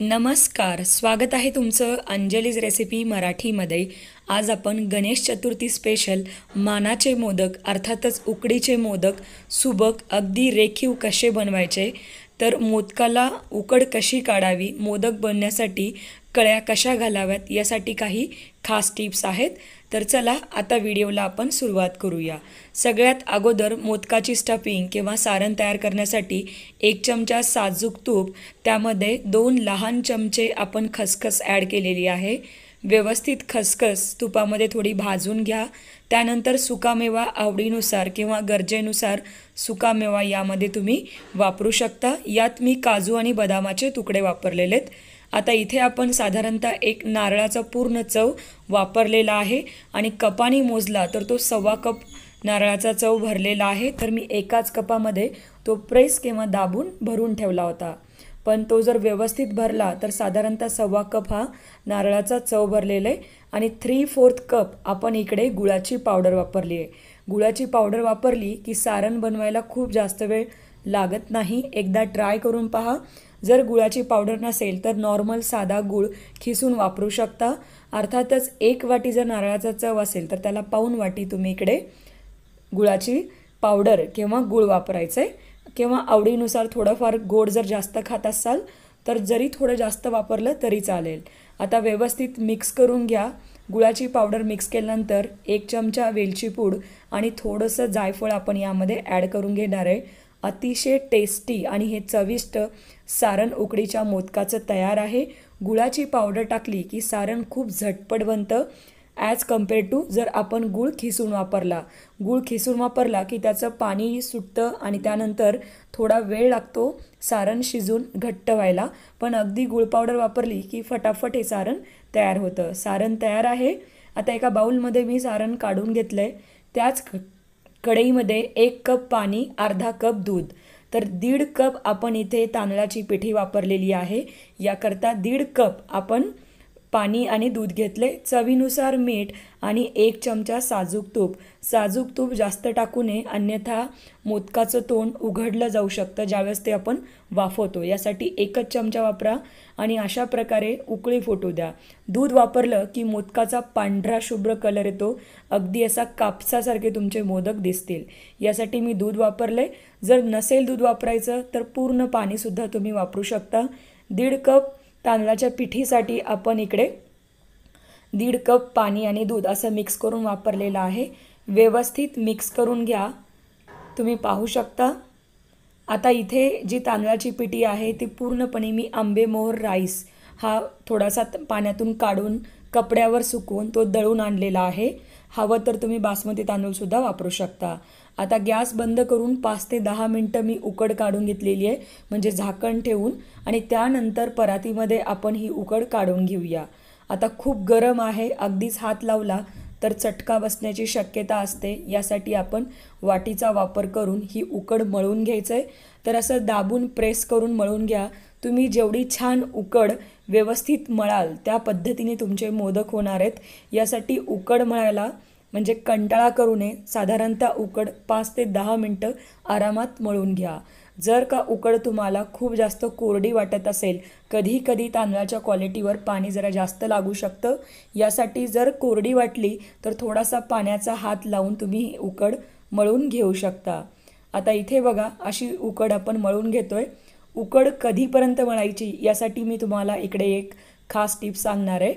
नमस्कार स्वागत आहे तुमचं अंजलीज रेसिपी मराठीमध्ये आज आपण गणेश चतुर्थी स्पेशल मानाचे मोदक अर्थातच उकडीचे मोदक सुबक अगदी रेखीव कसे बनवायचे तर मोदकाला उकड कशी काढावी मोदक बनण्यासाठी कळ्या कशा घालाव्यात यासाठी काही खास टिप्स आहेत तर चला आता व्हिडिओला आपण सुरुवात करूया सगळ्यात अगोदर मोदकाची स्टफिंग किंवा सारण तयार करण्यासाठी एक चमचा साजूक तूप त्यामध्ये दोन लहान चमचे आपण खसखस ॲड केलेली आहे व्यवस्थित खसखस तुपामध्ये थोडी भाजून घ्या त्यानंतर सुकामेवा आवडीनुसार किंवा गरजेनुसार सुकामेवा यामध्ये तुम्ही वापरू शकता यात मी काजू आणि बदामाचे तुकडे वापरलेले आहेत आता इथे आपण साधारणतः एक नारळाचा पूर्ण चव वापरलेला आहे आणि कपाने मोजला तर तो सव्वा कप नारळाचा चव भरलेला आहे तर मी एकाच कपामध्ये तो प्रेस किंवा दाबून भरून ठेवला होता पण तो जर व्यवस्थित भरला तर साधारणतः सव्वा कप हा नारळाचा चव भरलेला आहे आणि थ्री फोर्थ कप आपण इकडे गुळाची पावडर वापरली आहे गुळाची पावडर वापरली की सारण बनवायला खूप जास्त वेळ लागत नाही एकदा ट्राय करून पहा जर गुळाची पावडर नसेल तर नॉर्मल साधा गुळ खिसून वापरू शकता अर्थातच एक वाटी जर नारळाचा चव असेल तर त्याला पाऊन वाटी तुम्ही इकडे गुळाची पावडर किंवा गुळ वापरायचं आहे किंवा आवडीनुसार थोडंफार गोड जर जास्त खात असाल तर जरी थोडं जास्त वापरलं तरी चालेल आता व्यवस्थित मिक्स करून घ्या गुळाची पावडर मिक्स केल्यानंतर एक चमचा वेलची पूड आणि थोडंसं जायफळ आपण यामध्ये ॲड करून घेणार आहे अतिशय टेस्टी आणि हे चविष्ट सारण उकडीच्या मोदकाचं तयार आहे गुळाची पावडर टाकली की सारण खूप झटपट बनतं ॲज कम्पेअर टू जर आपण गूळ खिसून वापरला गुळ खिसून वापरला की त्याचं पाणी सुटतं आणि त्यानंतर थोडा वेळ लागतो सारण शिजून घट्ट व्हायला पण अगदी गुळ पावडर वापरली की फटाफट हे सारण तयार होतं सारण तयार आहे आता एका बाऊलमध्ये मी सारण काढून घेतलं आहे त्याच कढईमध्ये एक कप पाणी अर्धा कप दूध तर दीड कप आपण इथे तांदळाची पिठी वापरलेली आहे याकरता दीड कप आपण पाणी आणि दूध घेतले चवीनुसार मीठ आणि एक चमचा साजूक तूप साजूक तूप जास्त टाकू नये अन्यथा मोदकाचं तोंड उघडलं जाऊ शकतं ज्यावेळेस ते आपण वाफवतो यासाठी एकच चमचा वापरा आणि अशा प्रकारे उकळी फोटू द्या दूध वापरलं की मोदकाचा पांढरा शुभ्र कलर येतो अगदी असा कापसासारखे तुमचे मोदक दिसतील यासाठी मी दूध वापरले जर नसेल दूध वापरायचं तर पूर्ण पाणीसुद्धा तुम्ही वापरू शकता दीड कप तांदळाच्या पिठीसाठी आपण इकडे दीड कप पाणी आणि दूध असं मिक्स करून वापरलेलं आहे व्यवस्थित मिक्स करून घ्या तुम्ही पाहू शकता आता इथे जी तांदळाची पिठी आहे ती पूर्णपणे मी आंबेमोहर राईस हा थोडासा पाण्यातून काढून कपड्यावर सुकवून तो दळून आणलेला आहे हवं तर तुम्ही बासमती तांदूळसुद्धा वापरू शकता आता गॅस बंद करून पाच ते दहा मिनटं मी उकड काढून घेतलेली आहे म्हणजे झाकण ठेवून आणि त्यानंतर परातीमध्ये आपण ही उकड काढून घेऊया आता खूप गरम आहे अगदीच हात लावला तर चटका बसण्याची शक्यता असते यासाठी आपण वाटीचा वापर करून ही उकड मळून घ्यायचं आहे तर असं दाबून प्रेस करून मळून घ्या तुम्ही जेवढी छान उकड व्यवस्थित मळाल त्या पद्धतीने तुमचे मोदक होणार आहेत यासाठी उकड मळायला म्हणजे कंटाळा करू नये साधारणतः उकड पाच ते दहा मिनटं आरामात मळून घ्या जर का उकड तुम्हाला खूप जास्त कोरडी वाटत असेल कधी कधी तांदळाच्या क्वालिटीवर पाणी जरा जास्त लागू शकतं यासाठी जर कोरडी वाटली तर थोडासा पाण्याचा हात लावून तुम्ही उकड मळून घेऊ शकता आता इथे बघा अशी उकड आपण मळून घेतोय उकड कधीपर्यंत मळायची यासाठी मी तुम्हाला इकडे एक खास टिप सांगणार आहे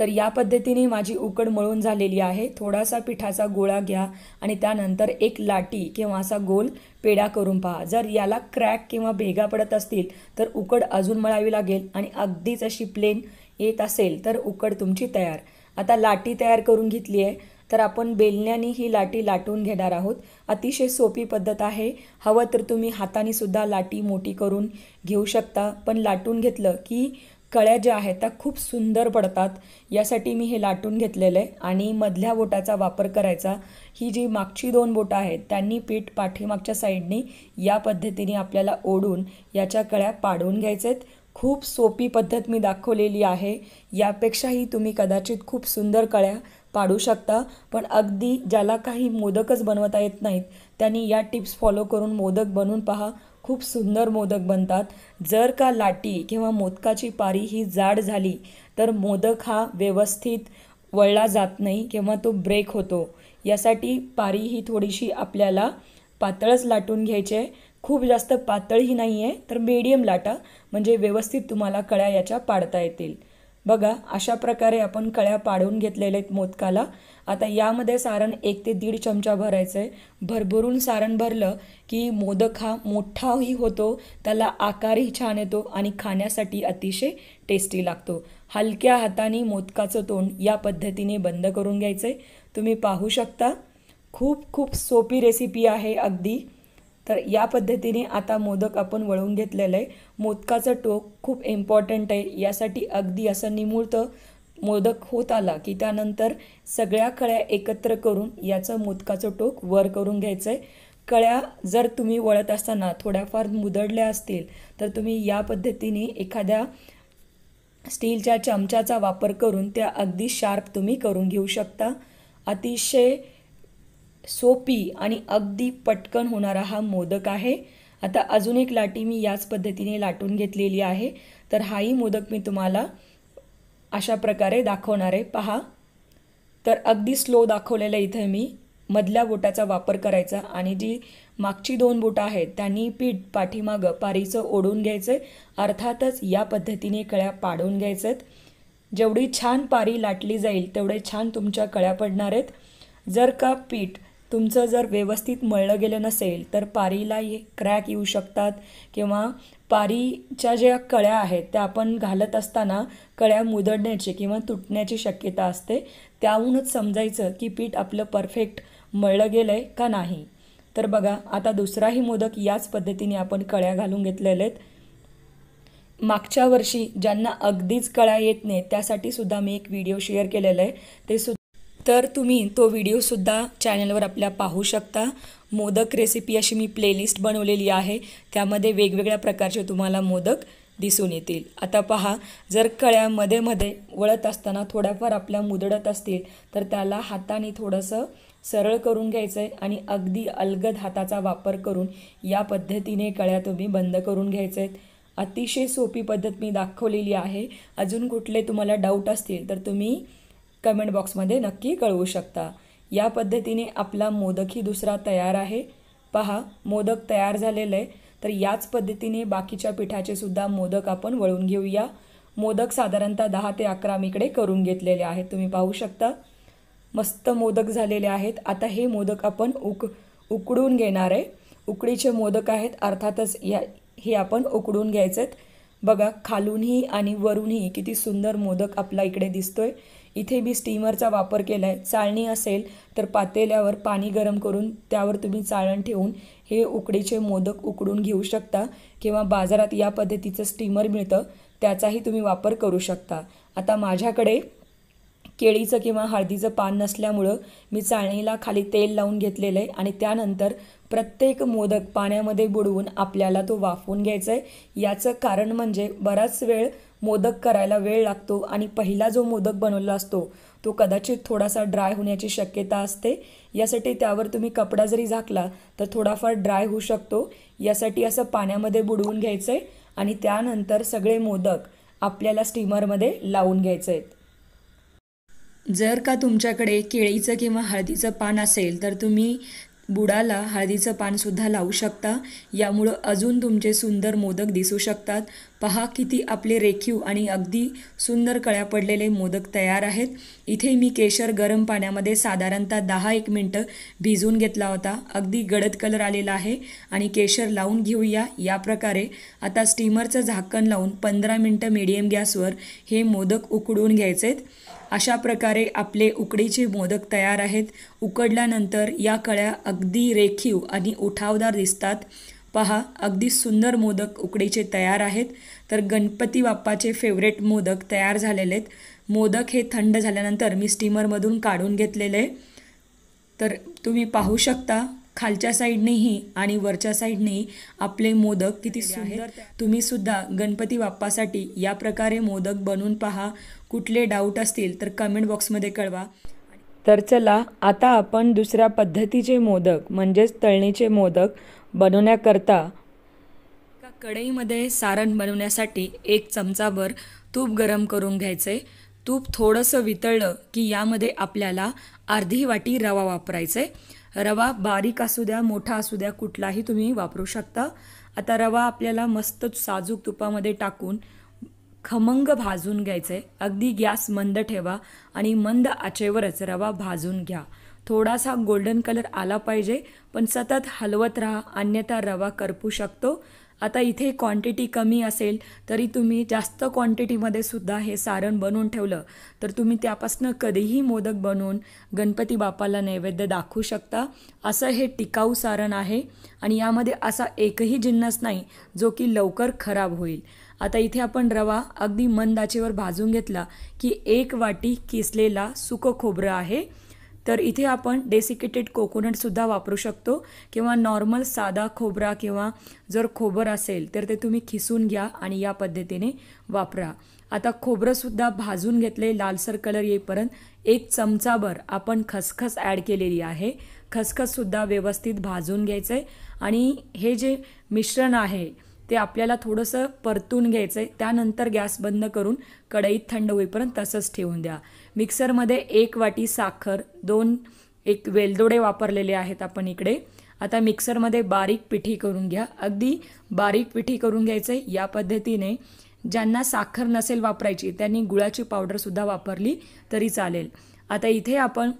तर या पद्धतीने माझी उकड मळून झालेली आहे थोडासा पिठाचा गोळा घ्या आणि त्यानंतर एक लाटी किंवा असा गोल पेडा करून पहा जर याला क्रॅक किंवा भेगा पडत असतील तर उकड अजून मळावी लागेल आणि अगदीच अशी प्लेन येत असेल तर उकड तुमची तयार आता लाटी तयार करून घेतली आहे तर आपण बेलण्याने ही लाटी लाटून घेणार आहोत अतिशय सोपी पद्धत आहे हवं तर तुम्ही हाताने सुद्धा लाटी मोठी करून घेऊ शकता पण लाटून घेतलं की कळ्या ज्या आहेत त्या खूप सुंदर पडतात यासाठी मी हे लाटून घेतलेलं आहे आणि मधल्या बोटाचा वापर करायचा ही जी मागची दोन बोटं आहेत त्यांनी पीठ पाठीमागच्या साईडनी या पद्धतीने आपल्याला ओढून याच्या कळ्या पाडून घ्यायचे आहेत खूप सोपी पद्धत मी दाखवलेली आहे यापेक्षाही तुम्ही कदाचित खूप सुंदर कळ्या पाडू शकता पण अगदी ज्याला काही मोदकच बनवता येत नाहीत त्यांनी या टिप्स फॉलो करून मोदक बनवून पहा खूप सुंदर मोदक बनतात जर का लाटी किंवा मोदकाची पारी ही जाड झाली तर मोदक हा व्यवस्थित वळला जात नाही किंवा तो ब्रेक होतो यासाठी पारी ही थोडीशी आपल्याला पातळच लाटून घ्यायचे खूप जास्त पातळही नाही आहे तर मीडियम लाटा म्हणजे व्यवस्थित तुम्हाला कळ्या याच्या पाडता येतील बघा अशा प्रकारे आपण कळ्या पाडून घेतलेल्या आहेत मोदकाला आता यामध्ये सारण एक ते दीड चमचा भरायचं आहे भरभरून सारण भरलं की मोदक हा मोठाही होतो त्याला आकारही छान येतो आणि खाण्यासाठी अतिशय टेस्टी लागतो हलक्या हाताने मोदकाचं तोंड या पद्धतीने बंद करून घ्यायचं आहे तुम्ही पाहू शकता खूप खूप सोपी रेसिपी आहे अगदी तर या पद्धतीने आता मोदक आपण वळवून घेतलेलं आहे मोदकाचं टोक खूप इम्पॉर्टंट आहे यासाठी अगदी असं निमुळत मोदक होत आला की त्यानंतर सगळ्या कळ्या एकत्र करून याचं मोदकाचं टोक वर करून घ्यायचं आहे कळ्या जर तुम्ही वळत असताना थोड्याफार मुदडल्या असतील तर तुम्ही या पद्धतीने एखाद्या स्टीलच्या चमच्याचा वापर करून त्या अगदी शार्प तुम्ही करून घेऊ शकता अतिशय सोपी आणि अगदी पटकन होणारा हा मोदक आहे आता अजून एक लाटी मी याच पद्धतीने लाटून घेतलेली आहे तर हाही मोदक मी तुम्हाला अशा प्रकारे दाखवणार आहे पहा तर अगदी स्लो दाखवलेला इथे मी मधल्या बोटाचा वापर करायचा आणि जी मागची दोन बोटं आहेत त्यांनी पीठ पाठीमागं पारीचं ओढून घ्यायचं अर्थातच या पद्धतीने कळ्या पाडून घ्यायचं जेवढी छान पारी लाटली जाईल तेवढे छान तुमच्या कळ्या पडणार आहेत जर का पीठ तुमचं जर व्यवस्थित मळलं गेलं नसेल तर पारीला ये क्रॅक येऊ शकतात किंवा पारीच्या ज्या कळ्या आहेत त्या आपण घालत असताना कळ्या मुदडण्याची किंवा तुटण्याची शक्यता असते त्याहूनच समजायचं की पीठ आपलं परफेक्ट मळलं गेलं आहे का नाही तर बघा आता दुसराही मोदक याच पद्धतीने आपण कळ्या घालून घेतलेले आहेत मागच्या वर्षी ज्यांना अगदीच कळ्या येत नाही त्यासाठी सुद्धा मी एक व्हिडिओ शेअर केलेला आहे ते सुद्धा तर तुम्ही तो व्हिडिओसुद्धा चॅनलवर आपल्या पाहू शकता मोदक रेसिपी अशी मी प्लेलिस्ट बनवलेली आहे त्यामध्ये वेगवेगळ्या प्रकारचे तुम्हाला मोदक दिसून येतील आता पहा जर कळ्यामध्ये मध्ये वळत असताना थोड्याफार आपल्या मुदडत असतील तर त्याला हाताने थोडंसं सरळ करून घ्यायचं आहे आणि अगदी अलगद हाताचा वापर करून या पद्धतीने कळ्या तुम्ही बंद करून घ्यायचं आहेत अतिशय सोपी पद्धत मी दाखवलेली आहे अजून कुठले तुम्हाला डाऊट असतील तर तुम्ही कमेंट बॉक्समध्ये नक्की कळवू शकता या पद्धतीने आपला मोदकही दुसरा तयार आहे पहा मोदक तयार झालेलं आहे तर याच पद्धतीने बाकीच्या पिठाचे सुद्धा मोदक आपण वळून घेऊया मोदक साधारणतः दहा ते अकरा मीकडे इकडे करून घेतलेले आहेत तुम्ही पाहू शकता मस्त मोदक झालेले आहेत आता हे मोदक आपण उक उकडून घेणार आहे उकडीचे मोदक आहेत अर्थातच या हे आपण उकडून घ्यायचे आहेत बघा खालूनही आणि वरूनही किती सुंदर मोदक आपला इकडे दिसतोय इथे मी स्टीमरचा वापर केला आहे चाळणी असेल तर पातेल्यावर पाणी गरम करून त्यावर तुम्ही चाळण ठेवून हे उकडीचे मोदक उकडून घेऊ शकता किंवा बाजारात या पद्धतीचं स्टीमर मिळतं त्याचाही तुम्ही वापर करू शकता आता माझ्याकडे केळीचं किंवा हळदीचं पान नसल्यामुळं मी चाळणीला खाली तेल लावून घेतलेलं आहे आणि त्यानंतर प्रत्येक मोदक पाण्यामध्ये बुडवून आपल्याला तो वाफवून घ्यायचा आहे याचं कारण म्हणजे बराच वेळ मोदक करायला वेळ लागतो आणि पहिला जो मोदक बनवला असतो तो कदाचित थोडासा ड्राय होण्याची शक्यता असते यासाठी त्यावर तुम्ही कपडा जरी झाकला तर थोडाफार ड्राय होऊ शकतो यासाठी असं पाण्यामध्ये बुडवून घ्यायचं आहे आणि त्यानंतर सगळे मोदक आपल्याला स्टीमरमध्ये लावून घ्यायचे आहेत जर का तुमच्याकडे केळीचं किंवा हळदीचं पान असेल तर तुम्ही बुडाला हळदीचं पानसुद्धा लावू शकता यामुळं अजून तुमचे सुंदर मोदक दिसू शकतात पहा किती आपले रेखीव आणि अगदी सुंदर कळ्या पडलेले मोदक तयार आहेत इथे मी केशर गरम पाण्यामध्ये साधारणतः दहा एक मिनटं भिजून घेतला होता अगदी गडद कलर आलेला आहे आणि केशर लावून घेऊया या प्रकारे आता स्टीमरचं झाकण लावून पंधरा मिनटं मीडियम गॅसवर हे मोदक उकडून आहेत अशा प्रकारे आपले उकडीचे मोदक तयार आहेत उकडल्यानंतर या कळ्या अगदी रेखीव आणि उठावदार दिसतात पहा अगदी सुंदर मोदक उकडीचे तयार आहेत तर गणपती बाप्पाचे फेवरेट मोदक तयार झालेले आहेत मोदक हे थंड झाल्यानंतर मी स्टीमरमधून काढून घेतलेले तर तुम्ही पाहू शकता खालच्या साईडनेही आणि वरच्या साईडनेही आपले मोदक किती सुंदर तुम्ही सुद्धा गणपती बाप्पासाठी या प्रकारे मोदक बनवून पहा कुठले डाऊट असतील तर कमेंट बॉक्समध्ये कळवा तर चला आता आपण दुसऱ्या पद्धतीचे मोदक म्हणजेच तळणीचे मोदक बनवण्याकरता कढईमध्ये सारण बनवण्यासाठी एक चमचाभर तूप गरम करून घ्यायचे तूप थोडंसं वितळलं की यामध्ये आपल्याला अर्धी वाटी रवा वापरायचं आहे रवा बारीक असू द्या मोठा असू द्या कुठलाही तुम्ही वापरू शकता आता रवा आपल्याला मस्त साजूक तुपामध्ये टाकून खमंग भाजून घ्यायचं आहे अगदी गॅस मंद ठेवा आणि मंद आचेवरच रवा भाजून घ्या थोडासा गोल्डन कलर आला पाहिजे पण सतत हलवत राहा अन्यथा रवा करपू शकतो आता इथे क्वांटिटी कमी असेल तरी तुम्ही जास्त क्वांटिटीमध्ये सुद्धा हे सारण बनवून ठेवलं तर तुम्ही त्यापासनं कधीही मोदक बनवून गणपती बापाला नैवेद्य दाखवू शकता असं हे टिकाऊ सारण आहे आणि यामध्ये असा एकही जिन्नस नाही जो की लवकर खराब होईल आता इथे आपण रवा अगदी मंद भाजून घेतला की एक वाटी किसलेला सुकं खोबरं आहे तर इथे आपण डेसिकेटेड कोकोनटसुद्धा वापरू शकतो किंवा नॉर्मल साधा खोबरा किंवा जर खोबर असेल तर ते तुम्ही खिसून घ्या आणि या पद्धतीने वापरा आता खोबरंसुद्धा भाजून घेतले लालसर कलर येईपर्यंत एक चमचाभर आपण खसखस ॲड केलेली आहे खसखससुद्धा व्यवस्थित भाजून घ्यायचं आहे आणि हे जे मिश्रण आहे ते आपल्याला थोडंसं परतून घ्यायचं आहे त्यानंतर गॅस बंद करून कढईत थंड होईपर्यंत तसंच ठेवून द्या मिक्सरमध्ये एक वाटी साखर दोन एक वेलदोडे वापरलेले आहेत आपण इकडे आता मिक्सरमध्ये बारीक पिठी करून घ्या अगदी बारीक पिठी करून घ्यायचं आहे या पद्धतीने ज्यांना साखर नसेल वापरायची त्यांनी गुळाची पावडरसुद्धा वापरली तरी चालेल आता इथे आपण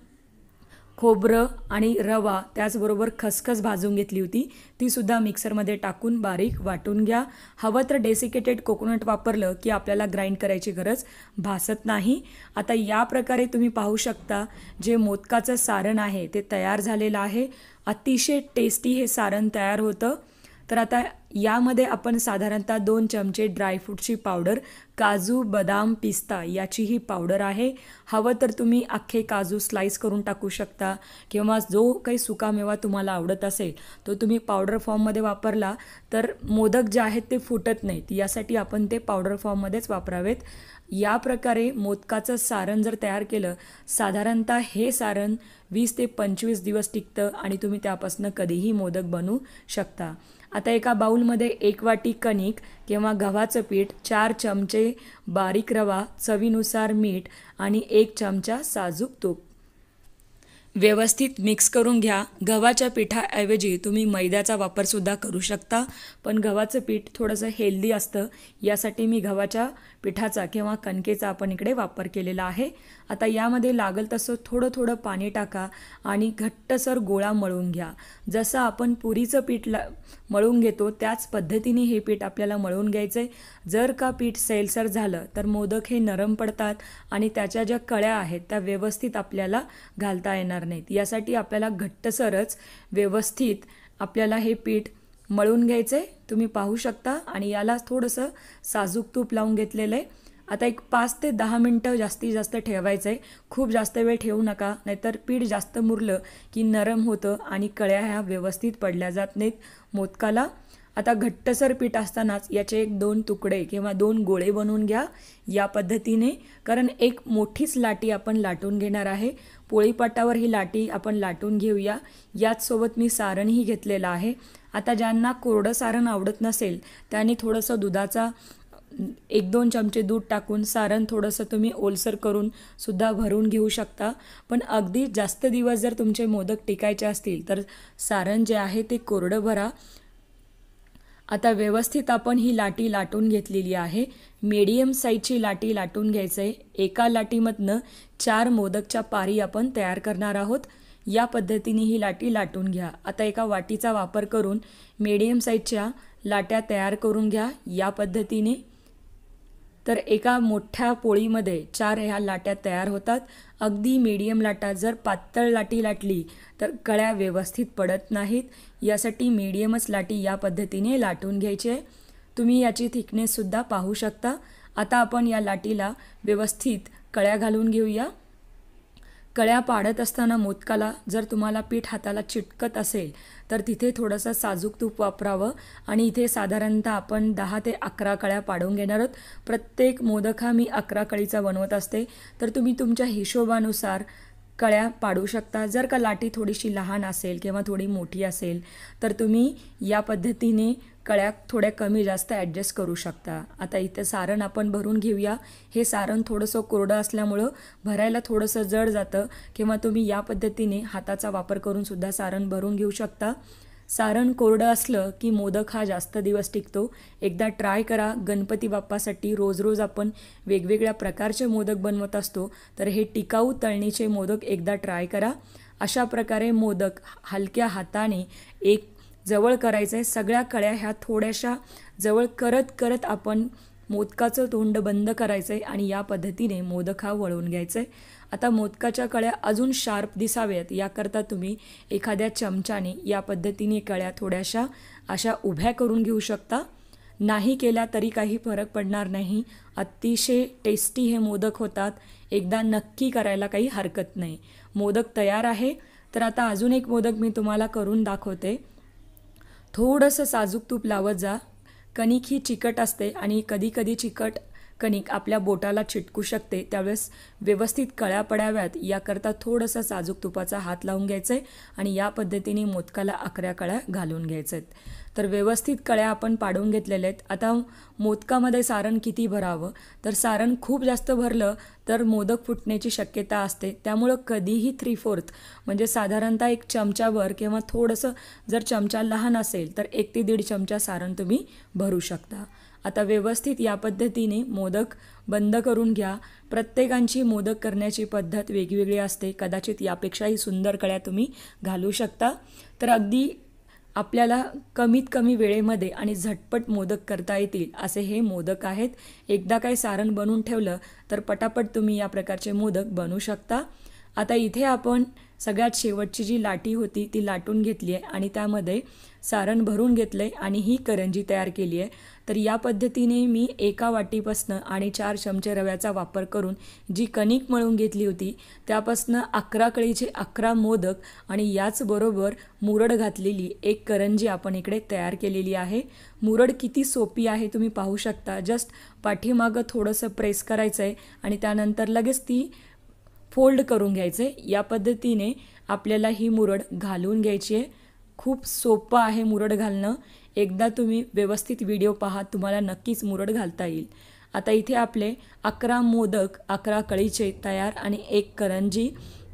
खोबरं आणि रवा त्याचबरोबर खसखस भाजून घेतली होती तीसुद्धा मिक्सरमध्ये टाकून बारीक वाटून घ्या हवं तर डेसिकेटेड कोकोनट वापरलं की आपल्याला ग्राइंड करायची गरज भासत नाही आता या प्रकारे तुम्ही पाहू शकता जे मोदकाचं सारण आहे ते तयार झालेलं आहे अतिशय टेस्टी हे सारण तयार होतं तर आता यामध्ये आपण साधारणतः दोन चमचे ड्रायफ्रूटची पावडर काजू बदाम पिस्ता याची ही पावडर आहे हवं तर तुम्ही अख्खे काजू स्लाईस करून टाकू शकता किंवा जो काही सुकामेवा तुम्हाला आवडत असेल तो तुम्ही पावडर फॉर्ममध्ये वापरला तर मोदक जे आहेत ते फुटत नाहीत यासाठी आपण ते पावडर फॉर्ममध्येच वापरावेत या प्रकारे मोदकाचं सारण जर तयार केलं साधारणतः हे सारण वीस ते पंचवीस दिवस टिकतं आणि तुम्ही त्यापासून कधीही मोदक बनवू शकता आता एका बाऊलमध्ये एक वाटी कणिक किंवा गव्हाचं पीठ चार चमचे बारीक रवा चवीनुसार मीठ आणि एक चमचा साजूक तूप व्यवस्थित मिक्स करून घ्या गव्हाच्या पिठाऐवजी तुम्ही मैद्याचा वापरसुद्धा करू शकता पण गव्हाचं पीठ थोडंसं हेल्दी असतं यासाठी मी गव्हाच्या पिठाचा किंवा कणकेचा आपण इकडे वापर केलेला आहे आता यामध्ये लागल तसं थोडं थोडं पाणी टाका आणि घट्टसर गोळा मळून घ्या जसं आपण पुरीचं पीठ ला मळून घेतो त्याच पद्धतीने हे पीठ आपल्याला मळून घ्यायचं आहे जर का पीठ सैलसर झालं तर मोदक हे नरम पडतात आणि त्याच्या ज्या कळ्या आहेत त्या व्यवस्थित आपल्याला घालता येणार नाहीत यासाठी आपल्याला घट्टसरच व्यवस्थित आपल्याला हे पीठ मळून घ्यायचं आहे तुम्ही पाहू शकता आणि याला थोडंसं साजूक तूप लावून घेतलेलं आहे आता एक पाच ते दहा मिनटं जास्तीत जास्त ठेवायचं आहे खूप जास्त वेळ ठेवू नका नाहीतर पीठ जास्त मुरलं की नरम होतं आणि कळ्या ह्या व्यवस्थित पडल्या जात नाहीत मोदकाला आता घट्टसर पीठ असतानाच याचे एक दोन तुकडे किंवा दोन गोळे बनवून घ्या या पद्धतीने कारण एक मोठीच लाटी आपण लाटून घेणार आहे पोळीपाटावर ही लाटी आपण लाटून घेऊया याचसोबत मी सारणही घेतलेलं आहे आता ज्यांना कोरडं सारण आवडत नसेल त्यांनी थोडंसं दुधाचा एक दोन चमचे दूध टाकून सारण थोडंसं तुम्ही ओलसर करून सुद्धा भरून घेऊ शकता पण अगदी जास्त दिवस जर तुमचे मोदक टिकायचे असतील तर सारण जे आहे ते कोरडं भरा आता व्यवस्थित आपण ही लाटी लाटून घेतलेली आहे मीडियम साईजची लाटी लाटून घ्यायचं आहे एका लाटीमधनं चार मोदकच्या पारी आपण तयार करणार आहोत या पद्धतीने ही लाटी लाटून घ्या आता एका वाटीचा वापर करून मीडियम साईजच्या लाट्या तयार करून घ्या या पद्धतीने तर एका मोठ्या पोळीमध्ये चार ह्या लाट्या तयार होतात अगदी मीडियम लाटा जर पातळ लाटी लाटली तर कळ्या व्यवस्थित पडत नाहीत यासाठी मीडियमच लाटी या पद्धतीने लाटून घ्यायचे तुम्ही याची थिकनेससुद्धा पाहू शकता आता आपण या लाटीला व्यवस्थित कळ्या घालून घेऊया कळ्या पाडत असताना मोदकाला जर तुम्हाला पीठ हाताला चिटकत असेल तर तिथे थोडंसं साजूक तूप वापरावं आणि इथे साधारणतः आपण दहा ते अकरा कळ्या पाडून घेणार आहोत प्रत्येक मोदक हा मी अकरा कळीचा बनवत असते तर तुम्ही तुमच्या हिशोबानुसार कळ्या पाडू शकता जर का लाटी थोडीशी लहान असेल किंवा थोडी मोठी असेल तर तुम्ही या पद्धतीने कळ्या थोड्या कमी जास्त ॲडजस्ट करू शकता आता इथं सारण आपण भरून घेऊया हे सारण थोडंसं कोरडं असल्यामुळं भरायला थोडंसं जड जातं किंवा तुम्ही या पद्धतीने हाताचा वापर करूनसुद्धा सारण भरून घेऊ शकता सारण कोरडं असलं की मोदक हा जास्त दिवस टिकतो एकदा ट्राय करा गणपती बाप्पासाठी रोज रोज आपण वेगवेगळ्या प्रकारचे मोदक बनवत असतो तर हे टिकाऊ तळणीचे मोदक एकदा ट्राय करा अशा प्रकारे मोदक हलक्या हाताने एक जवळ करायचं आहे सगळ्या कळ्या ह्या थोड्याशा जवळ करत करत आपण मोदकाचं तोंड बंद करायचं आहे आणि या पद्धतीने मोदक हा वळवून घ्यायचं आहे आता मोदकाच्या कळ्या अजून शार्प दिसाव्यात याकरता तुम्ही एखाद्या चमच्याने या पद्धतीने कळ्या थोड्याशा अशा उभ्या करून घेऊ शकता नाही केल्या तरी काही फरक पडणार नाही अतिशय टेस्टी हे मोदक होतात एकदा नक्की करायला काही हरकत नाही मोदक तयार आहे तर आता अजून एक मोदक मी तुम्हाला करून दाखवते थोडंसं साजूक तूप लावत जा कणिक ही चिकट असते आणि कधीकधी चिकट कणिक आपल्या बोटाला चिटकू शकते त्यावेळेस व्यवस्थित कळ्या पडाव्यात याकरता थोडंसं साजूक तुपाचा हात लावून घ्यायचा आहे आणि या पद्धतीने मोदकाला अकऱ्या कळ्या घालून घ्यायचं आहेत तर व्यवस्थित कळ्या आपण पाडून घेतलेल्या आहेत आता मोदकामध्ये सारण किती भरावं तर सारण खूप जास्त भरलं तर मोदक फुटण्याची शक्यता असते त्यामुळं कधीही थ्री फोर्थ म्हणजे साधारणतः एक चमच्यावर किंवा थोडंसं जर चमचा लहान असेल तर एक ते दीड चमचा सारण तुम्ही भरू शकता आता व्यवस्थित या पद्धतीने मोदक बंद करून घ्या प्रत्येकांची मोदक करण्याची पद्धत वेगवेगळी असते कदाचित यापेक्षाही सुंदर कळ्या तुम्ही घालू शकता तर अगदी आपल्याला कमीत कमी वेळेमध्ये आणि झटपट मोदक करता येतील असे हे मोदक आहेत एकदा काही सारण बनवून ठेवलं तर पटापट तुम्ही या प्रकारचे मोदक बनवू शकता आता इथे आपण सगळ्यात शेवटची जी लाटी होती ती लाटून घेतली आहे आणि त्यामध्ये सारण भरून घेतलं आहे आणि ही करंजी तयार केली आहे तर या पद्धतीने मी एका वाटीपासनं आणि चार चमचे रव्याचा वापर करून जी कणिक मळून घेतली होती त्यापासनं अकरा कळीचे अकरा मोदक आणि याचबरोबर मुरड घातलेली एक करंजी आपण इकडे तयार केलेली आहे मुरड किती सोपी आहे तुम्ही पाहू शकता जस्ट पाठीमागं थोडंसं प्रेस करायचं आहे आणि त्यानंतर लगेच ती फोल्ड करून घ्यायचे या पद्धतीने आपल्याला ही मुरड घालून घ्यायची आहे खूप सोपं आहे मुरड घालणं एकदा तुम्ही व्यवस्थित व्हिडिओ पहा तुम्हाला नक्कीच मुरड घालता येईल आता इथे आपले अकरा मोदक अकरा कळीचे तयार आणि एक करंजी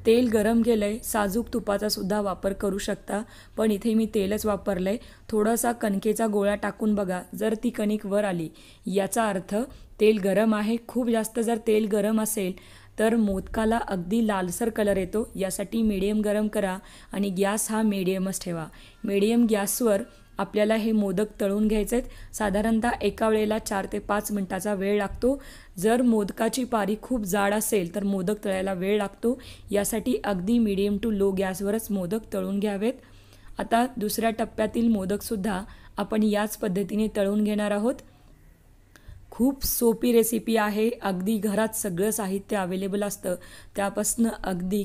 तेल गरम केलं आहे साजूक तुपाचासुद्धा वापर करू शकता पण इथे मी तेलच वापरलं आहे थोडासा कणकेचा गोळा टाकून बघा जर ती कणिक वर आली याचा अर्थ तेल गरम आहे खूप जास्त जर तेल गरम असेल तर मोदकाला अगदी लालसर कलर येतो यासाठी मीडियम गरम करा आणि गॅस हा मीडियमच ठेवा मीडियम गॅसवर आपल्याला हे मोदक तळून घ्यायचे आहेत साधारणतः एका वेळेला चार ते पाच मिनटाचा वेळ लागतो जर मोदकाची पारी खूप जाड असेल तर मोदक तळायला वेळ लागतो यासाठी अगदी मीडियम टू लो गॅसवरच मोदक तळून घ्यावेत आता दुसऱ्या टप्प्यातील मोदकसुद्धा आपण याच पद्धतीने तळून घेणार आहोत खूप सोपी रेसिपी आहे अगदी घरात सगळं साहित्य अवेलेबल असतं त्यापासनं अगदी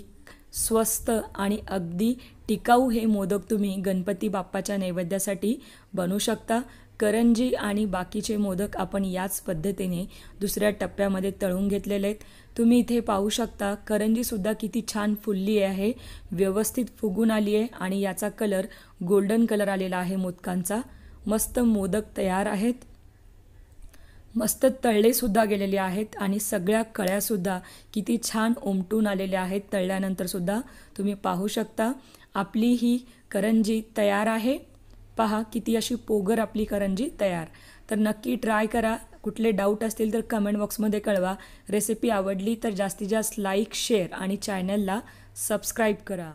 स्वस्त आणि अगदी टिकाऊ हे मोदक तुम्ही गणपती बाप्पाच्या नैवेद्यासाठी बनवू शकता करंजी आणि बाकीचे मोदक आपण याच पद्धतीने दुसऱ्या टप्प्यामध्ये तळून घेतलेले आहेत तुम्ही इथे पाहू शकता करंजीसुद्धा किती छान फुलली आहे व्यवस्थित फुगून आली आहे आणि याचा कलर गोल्डन कलर आलेला आहे मोदकांचा मस्त मोदक तयार आहेत मस्त तळलेसुद्धा गेलेले आहेत आणि सगळ्या कळ्यासुद्धा किती छान उमटून आलेल्या आहेत तळल्यानंतरसुद्धा तुम्ही पाहू शकता आपली ही करंजी तयार आहे पहा किती अशी पोगर आपली करंजी तयार तर नक्की ट्राय करा कुठले डाऊट असतील तर कमेंट बॉक्समध्ये कळवा रेसिपी आवडली तर जास्तीत जास्त लाईक शेअर आणि चॅनलला सबस्क्राईब करा